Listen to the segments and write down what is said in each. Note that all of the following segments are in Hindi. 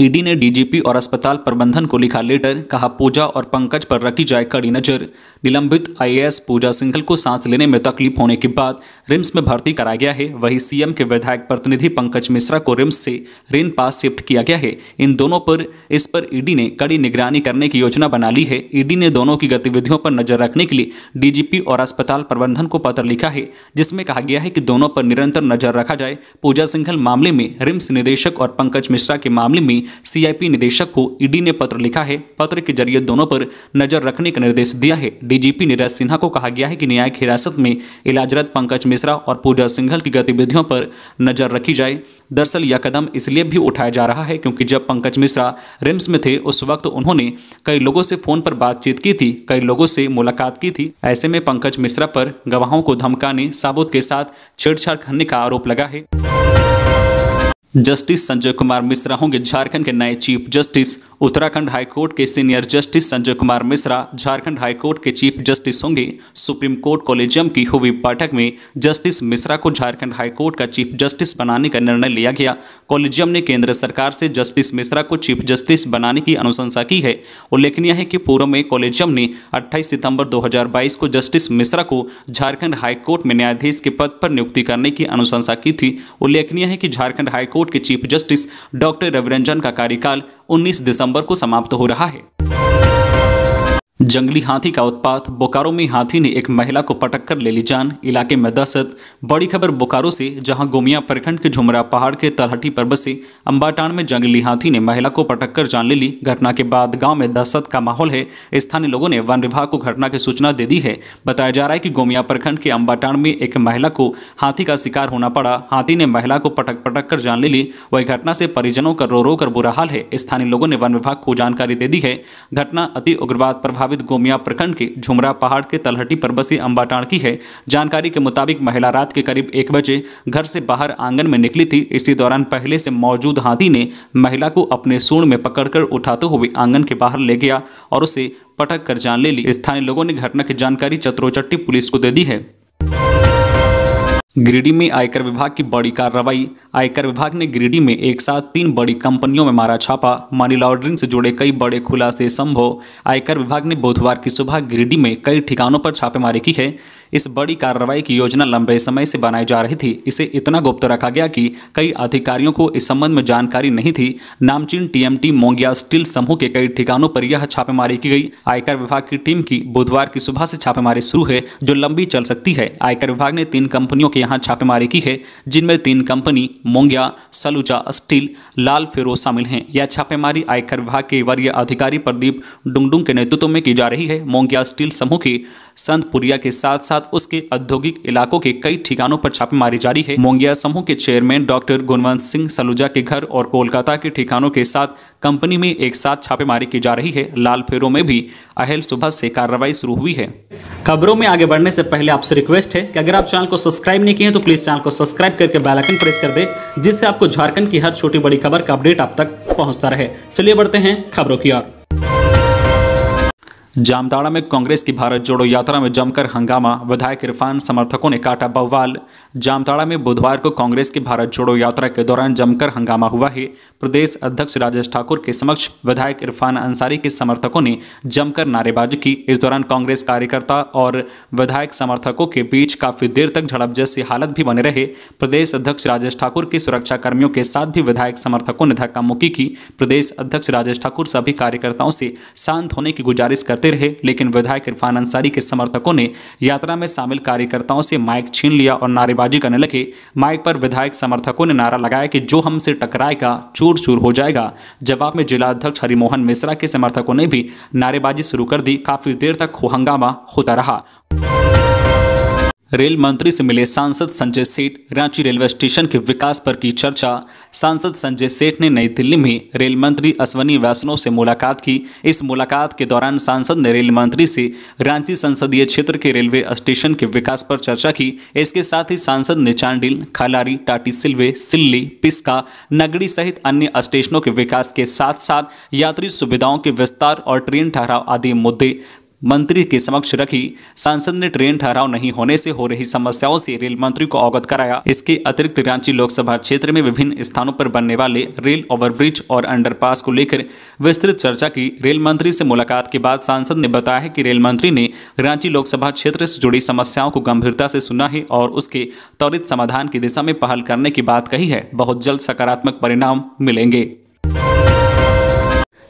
ईडी ने डीजीपी और अस्पताल प्रबंधन को लिखा लेटर कहा पूजा और पंकज पर रखी जाए कड़ी नजर निलंबित आईएएस पूजा सिंघल को सांस लेने में तकलीफ होने के बाद रिम्स में भर्ती कराया गया है वहीं सीएम के विधायक प्रतिनिधि पंकज मिश्रा को रिम्स से रेन पास शिफ्ट किया गया है इन दोनों पर इस पर ईडी ने कड़ी निगरानी करने की योजना बना ली है ईडी ने दोनों की गतिविधियों पर नजर रखने के लिए डीजीपी और अस्पताल प्रबंधन को पत्र लिखा है जिसमें कहा गया है कि दोनों पर निरंतर नजर रखा जाए पूजा सिंघल मामले में रिम्स निदेशक और पंकज मिश्रा के मामले में सीआईपी निदेशक को ईडी e ने पत्र लिखा है पत्र के जरिए दोनों पर नजर रखने का निर्देश दिया है डीजीपी नीरज सिन्हा को कहा गया है कि न्यायिक हिरासत में इलाजरत पंकज मिश्रा और पूजा सिंघल की गतिविधियों पर नजर रखी जाए दरअसल यह कदम इसलिए भी उठाया जा रहा है क्योंकि जब पंकज मिश्रा रिम्स में थे उस वक्त उन्होंने कई लोगों से फोन पर बातचीत की थी कई लोगों से मुलाकात की थी ऐसे में पंकज मिश्रा पर गवाहों को धमकाने साबुत के साथ छेड़छाड़ करने का आरोप लगा है जस्टिस संजय कुमार मिश्रा होंगे झारखंड के नए चीफ जस्टिस उत्तराखंड हाईकोर्ट के senior justice Sanjay Kumar Mishra Jharkhand high court के चीफ जस्टिस होंगे सुप्रीम कोर्ट कॉलेजियम की हुई बैठक में जस्टिस मिश्रा को झारखंड हाईकोर्ट का चीफ जस्टिस बनाने का निर्णय लिया गया कॉलेजियम ने केंद्र सरकार से जस्टिस मिश्रा को चीफ जस्टिस बनाने की अनुशंसा की है उल्लेखनीय है कि पूर्व में कॉलेजियम ने अट्ठाईस सितम्बर दो को जस्टिस मिश्रा को झारखंड हाईकोर्ट में न्यायाधीश के पद पर नियुक्ति करने की अनुशंसा की थी उल्लेखनीय है कि झारखंड हाईकोर्ट कोर्ट के चीफ जस्टिस डॉक्टर रविरंजन का कार्यकाल 19 दिसंबर को समाप्त हो रहा है जंगली हाथी का उत्पात बोकारो में हाथी ने एक महिला को पटक कर ले ली जान इलाके में दहशत बड़ी खबर बोकारो से जहां गोमिया प्रखंड के झुमरा पहाड़ के तलहटी पर बसे अम्बाटान में जंगली हाथी ने महिला को पटक कर जान ले ली घटना के बाद गांव में दहशत का माहौल है स्थानीय लोगों ने वन विभाग को घटना की सूचना दे दी है बताया जा रहा है कि गोमिया प्रखंड के अम्बाटान में एक महिला को हाथी का शिकार होना पड़ा हाथी ने महिला को पटक पटक कर जान ले ली वही घटना से परिजनों का रो रो कर बुरा हाल है स्थानीय लोगों ने वन विभाग को जानकारी दे दी है घटना अति उग्रवाद प्रभाव प्रभावित गोमिया प्रखंड के झुमरा पहाड़ के तलहटी पर बसी अम्बाटाण की है जानकारी के मुताबिक महिला रात के करीब एक बजे घर से बाहर आंगन में निकली थी इसी दौरान पहले से मौजूद हाथी ने महिला को अपने सूंड में पकड़कर उठाते हुए आंगन के बाहर ले गया और उसे पटक कर जान ले ली स्थानीय लोगों ने घटना की जानकारी चतरोचट्टी पुलिस को दे दी है गिरिडीह में आयकर विभाग की बड़ी कार्रवाई आयकर विभाग ने गिरिडीह में एक साथ तीन बड़ी कंपनियों में मारा छापा मनी लॉन्ड्रिंग से जुड़े कई बड़े खुलासे संभव आयकर विभाग ने बुधवार की सुबह गिरिडीह में कई ठिकानों पर छापेमारी की है इस बड़ी कार्रवाई की योजना लंबे समय से बनाई जा रही थी इसे इतना गुप्त रखा गया कि कई अधिकारियों को इस संबंध में जानकारी नहीं थी नामचीन टीएमटी मोंगिया स्टील समूह के कई ठिकानों पर यह छापेमारी की गई आयकर विभाग की टीम की बुधवार की सुबह से छापेमारी शुरू है जो लंबी चल सकती है आयकर विभाग ने तीन कंपनियों के यहाँ छापेमारी की है जिनमें तीन कंपनी मोंगिया सलूचा स्टील लाल फिरोज शामिल है यह छापेमारी आयकर विभाग के वरीय अधिकारी प्रदीप डुंगडुंग के नेतृत्व में की जा रही है मोंगिया स्टील समूह की संत पुरिया के साथ साथ उसके औद्योगिक इलाकों के कई ठिकानों पर छापेमारी जारी है मोंगिया समूह के चेयरमैन डॉक्टर गुणवंत सिंह सलूजा के घर और कोलकाता के ठिकानों के साथ कंपनी में एक साथ छापेमारी की जा रही है लाल फेरों में भी अहल सुबह से कार्रवाई शुरू हुई है खबरों में आगे बढ़ने से पहले आपसे रिक्वेस्ट है कि अगर आप चैनल को सब्सक्राइब नहीं किए तो प्लीज चैनल को सब्सक्राइब करके बेलाइकन प्रेस कर दे जिससे आपको झारखंड की हर छोटी बड़ी खबर का अपडेट आप तक पहुंचता रहे चलिए बढ़ते हैं खबरों की ओर जामताड़ा में कांग्रेस की भारत जोड़ो यात्रा में जमकर हंगामा विधायक इरफान समर्थकों ने काटा बवाल जामताड़ा में बुधवार को कांग्रेस की भारत जोड़ो यात्रा के दौरान जमकर हंगामा हुआ है प्रदेश अध्यक्ष राजेश ठाकुर के समक्ष विधायक इरफान अंसारी के समर्थकों ने जमकर नारेबाजी की इस दौरान कांग्रेस कार्यकर्ता और विधायक समर्थकों के बीच काफी देर तक झड़प जैसी हालत भी बने रहे प्रदेश अध्यक्ष राजेश ठाकुर की सुरक्षा कर्मियों के साथ भी विधायक समर्थकों ने धक्का मुक्की की प्रदेश अध्यक्ष राजेश ठाकुर सभी कार्यकर्ताओं से शांत होने की गुजारिश करते रहे लेकिन विधायक इरफान अंसारी के समर्थकों ने यात्रा में शामिल कार्यकर्ताओं से माइक छीन लिया और नारेबाजी नारेबाजी करने लगे माइक पर विधायक समर्थकों ने नारा लगाया कि जो हमसे टकराएगा चूर चूर हो जाएगा जवाब में जिलाध्यक्ष हरिमोहन मिश्रा के समर्थकों ने भी नारेबाजी शुरू कर दी काफी देर तक हंगामा होता रहा रेल मंत्री से मिले सांसद संजय सेठ रांची रेलवे स्टेशन के विकास पर की चर्चा सांसद संजय सेठ ने नई दिल्ली में रेल मंत्री अश्वनी वैष्णव से मुलाकात की इस मुलाकात के दौरान सांसद ने रेल मंत्री से रांची संसदीय क्षेत्र के रेलवे स्टेशन के विकास पर चर्चा की इसके साथ ही सांसद ने चांडिल खलारी टाटी सिल्वे सिल्ली पिस्का नगड़ी सहित अन्य स्टेशनों के विकास के साथ साथ यात्री सुविधाओं के विस्तार और ट्रेन ठहराव आदि मुद्दे मंत्री के समक्ष रखी सांसद ने ट्रेन ठहराव नहीं होने से हो रही समस्याओं से रेल मंत्री को अवगत कराया इसके अतिरिक्त रांची लोकसभा क्षेत्र में विभिन्न स्थानों पर बनने वाले रेल ओवरब्रिज और अंडरपास को लेकर विस्तृत चर्चा की रेल मंत्री से मुलाकात के बाद सांसद ने बताया है कि रेल मंत्री ने रांची लोकसभा क्षेत्र से जुड़ी समस्याओं को गंभीरता से सुना है और उसके त्वरित समाधान की दिशा में पहल करने की बात कही है बहुत जल्द सकारात्मक परिणाम मिलेंगे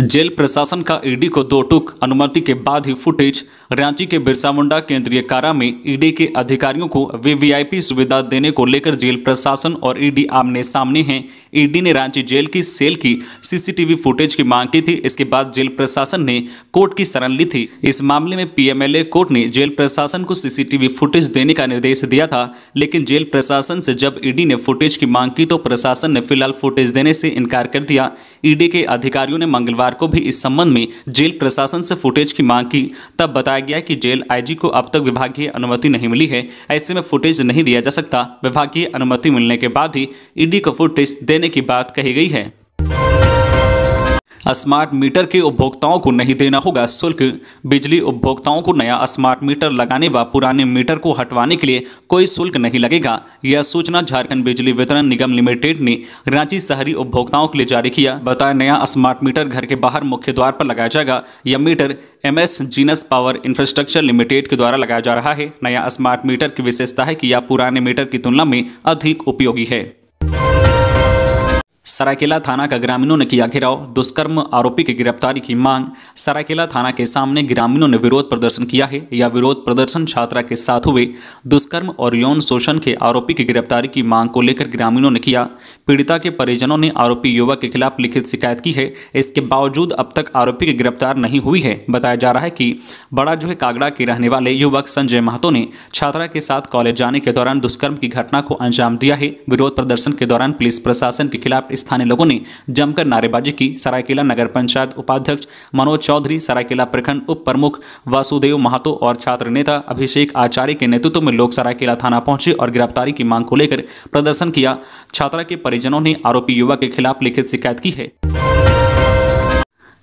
जेल प्रशासन का ईडी को दो टूक अनुमति के बाद ही फुटेज रांची के बिरसा मुंडा केंद्रीय कारा में ईडी के अधिकारियों को वीवीआईपी सुविधा देने को लेकर जेल प्रशासन और ईडी आमने सामने हैं ईडी ने रांची जेल की सेल की सीसीटीवी फुटेज की मांग की थी इसके बाद जेल प्रशासन ने कोर्ट की शरण ली थी इस मामले में पीएमएलए कोर्ट ने जेल प्रशासन को सीसीटीवी फुटेज देने का निर्देश दिया था लेकिन जेल प्रशासन से जब ईडी ने फुटेज की मांग की तो प्रशासन ने फिलहाल फुटेज देने से इनकार कर दिया ईडी के अधिकारियों ने मंगलवार को भी इस संबंध में जेल प्रशासन से फुटेज की मांग की तब बताया गया कि जेल आईजी को अब तक विभागीय अनुमति नहीं मिली है ऐसे में फुटेज नहीं दिया जा सकता विभागीय अनुमति मिलने के बाद ही ईडी e को फुटेज देने की बात कही गई है स्मार्ट मीटर के उपभोक्ताओं को नहीं देना होगा शुल्क बिजली उपभोक्ताओं को नया स्मार्ट मीटर लगाने व पुराने मीटर को हटवाने के लिए कोई शुल्क नहीं लगेगा यह सूचना झारखंड बिजली वितरण निगम लिमिटेड ने रांची शहरी उपभोक्ताओं के लिए जारी किया बताया नया स्मार्ट मीटर घर के बाहर मुख्य द्वार पर लगाया जाएगा यह meter M S Genus power infrastructure limited के द्वारा लगाया जा रहा है नया स्मार्ट मीटर की विशेषता है कि यह पुराने मीटर की तुलना में अधिक उपयोगी है सरायकेला थाना का ग्रामीणों ने किया घेराव दुष्कर्म आरोपी की गिरफ्तारी की मांग सरायकेला थाना के सामने ग्रामीणों ने विरोध प्रदर्शन किया है यह विरोध प्रदर्शन छात्रा के साथ हुए दुष्कर्म और यौन शोषण के आरोपी की गिरफ्तारी की मांग को लेकर ग्रामीणों ने किया पीड़िता के परिजनों ने आरोपी युवक के खिलाफ लिखित शिकायत की है इसके बावजूद अब तक आरोपी की गिरफ्तार नहीं हुई है बताया जा रहा है कि बड़ा जो है कागड़ा के रहने वाले युवक संजय महतो ने छात्रा के साथ कॉलेज जाने के दौरान दुष्कर्म की घटना को अंजाम दिया है विरोध प्रदर्शन के दौरान पुलिस प्रशासन के खिलाफ स्थानीय लोगों ने जमकर नारेबाजी की सरायकेला नगर पंचायत उपाध्यक्ष मनोज चौधरी सरायकेला प्रखंड उप प्रमुख वासुदेव महातो और छात्र नेता अभिषेक आचार्य के नेतृत्व में लोग सरायकेला थाना पहुंचे और गिरफ्तारी की मांग को लेकर प्रदर्शन किया छात्रा के परिजनों ने आरोपी युवा के खिलाफ लिखित शिकायत की है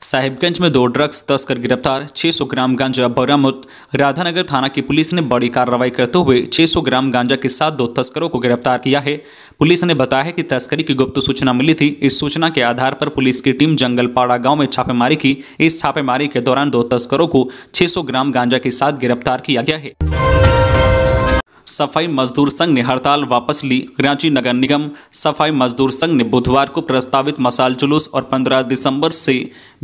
साहिबगंज में दो ड्रग्स तस्कर गिरफ्तार 600 ग्राम गांजा बरामद राधानगर थाना की पुलिस ने बड़ी कार्रवाई करते हुए 600 ग्राम गांजा के साथ दो तस्करों को गिरफ्तार किया है पुलिस ने बताया है कि तस्करी की गुप्त सूचना मिली थी इस सूचना के आधार पर पुलिस की टीम जंगलपाड़ा गांव में छापेमारी की इस छापेमारी के दौरान दो तस्करों को छह ग्राम गांजा के साथ गिरफ्तार किया गया है सफाई मजदूर संघ ने हड़ताल वापस ली रांची नगर निगम सफाई मजदूर संघ ने बुधवार को प्रस्तावित मसाल जुलूस और 15 दिसंबर से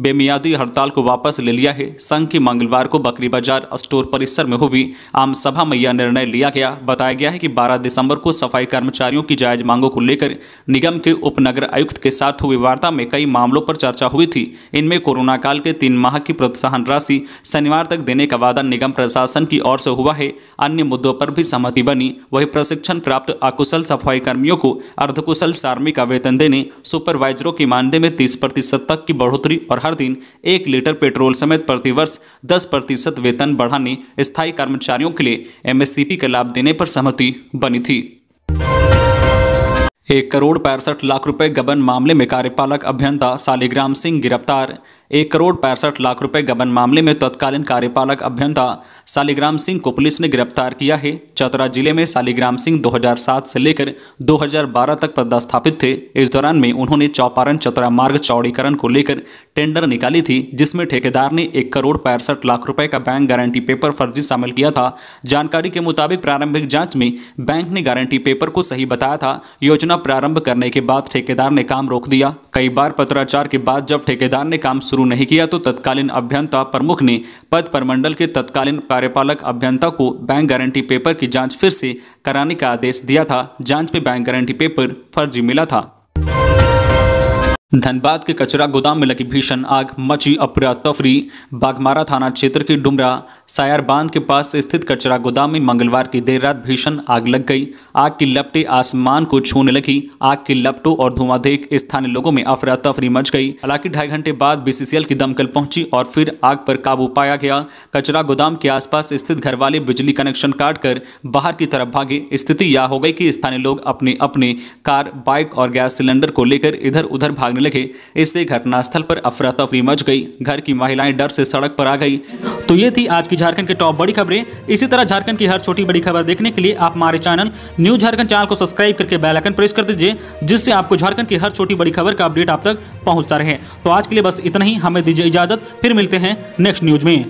बेमियादी हड़ताल को वापस ले लिया है संघ की मंगलवार को बकरी बाजार स्टोर परिसर में हुई आम सभा में यह निर्णय लिया गया बताया गया है कि 12 दिसंबर को सफाई कर्मचारियों की जायज मांगों को लेकर निगम के उपनगर आयुक्त के साथ हुई वार्ता में कई मामलों पर चर्चा हुई थी इनमें कोरोना काल के तीन माह की प्रोत्साहन राशि शनिवार तक देने का वादा निगम प्रशासन की ओर से हुआ है अन्य मुद्दों पर भी सहमति की बनी वही प्रशिक्षण प्राप्त अकुशल सफाई कर्मियों को अर्धकुशल सार्मी का वेतन देने सुपरवाइजरों के मानदेय में तीस प्रतिशत तक की बढ़ोतरी और हर दिन एक लीटर पेट्रोल समेत प्रतिवर्ष दस प्रतिशत वेतन बढ़ाने स्थायी कर्मचारियों के लिए एमएससीपी का लाभ देने पर सहमति बनी थी एक करोड़ पैंसठ लाख रुपए गबन मामले में कार्यपालक अभियंता सालिग्राम सिंह गिरफ्तार एक करोड़ पैंसठ लाख रुपए गबन मामले में तत्कालीन कार्यपालक अभियंता सालिग्राम सिंह को पुलिस ने गिरफ्तार किया है चतरा जिले में सालिग्राम सिंह 2007 से लेकर 2012 तक पदस्थापित थे इस दौरान में उन्होंने चौपारण चतरा मार्ग चौड़ीकरण को लेकर टेंडर निकाली थी जिसमें ठेकेदार ने एक करोड़ पैंसठ लाख रुपए का बैंक गारंटी पेपर फर्जी शामिल किया था जानकारी के मुताबिक प्रारंभिक जाँच में बैंक ने गारंटी पेपर को सही बताया था योजना प्रारंभ करने के बाद ठेकेदार ने काम रोक दिया कई बार पत्राचार के बाद जब ठेकेदार ने काम शुरू शुरू नहीं किया तो तत्कालीन अभियंता प्रमुख ने पद प्रमंडल के तत्कालीन कार्यपालक अभियंता को बैंक गारंटी पेपर की जांच फिर से कराने का आदेश दिया था जांच में बैंक गारंटी पेपर फर्जी मिला था धनबाद के कचरा गोदाम में लगी भीषण आग मची अपरा तफरी बागमारा थाना क्षेत्र के डुमरा सायर बांध के पास स्थित कचरा गोदाम में मंगलवार की देर रात भीषण आग लग गई आग की लपटें आसमान को छूने लगी आग की लपटों और धुआं देख स्थानीय लोगों में अफरा तफरी मच गई हालांकि ढाई घंटे बाद बीसीसीएल की दमकल पहुंची और फिर आग पर काबू पाया गया कचरा गोदाम के आसपास स्थित घर वाले बिजली कनेक्शन काट कर बाहर की तरफ भागे स्थिति यह हो गई कि स्थानीय लोग अपने अपने कार बाइक और गैस सिलेंडर को लेकर इधर उधर भागने लगे इससे घटनास्थल पर अफरा तफरी मच गई घर की महिलाएं डर से सड़क पर आ गई तो ये थी आज की झारखंड की टॉप बड़ी खबरें इसी तरह झारखंड की हर छोटी बड़ी खबर देखने के लिए आप हमारे चैनल न्यूज झारखंड चैनल को सब्सक्राइब करके बैलाइकन प्रेस कर दीजिए जिससे आपको झारखंड की हर छोटी बड़ी खबर का अपडेट आप तक पहुँचता रहे तो आज के लिए बस इतना ही हमें दीजिए इजाजत फिर मिलते हैं नेक्स्ट न्यूज में